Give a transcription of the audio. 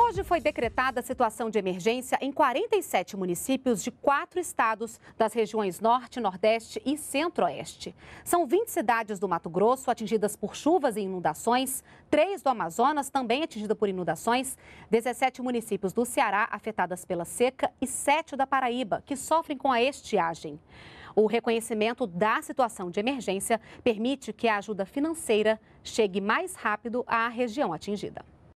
Hoje foi decretada a situação de emergência em 47 municípios de quatro estados das regiões Norte, Nordeste e Centro-Oeste. São 20 cidades do Mato Grosso atingidas por chuvas e inundações, três do Amazonas também atingidas por inundações, 17 municípios do Ceará afetadas pela seca e sete da Paraíba, que sofrem com a estiagem. O reconhecimento da situação de emergência permite que a ajuda financeira chegue mais rápido à região atingida.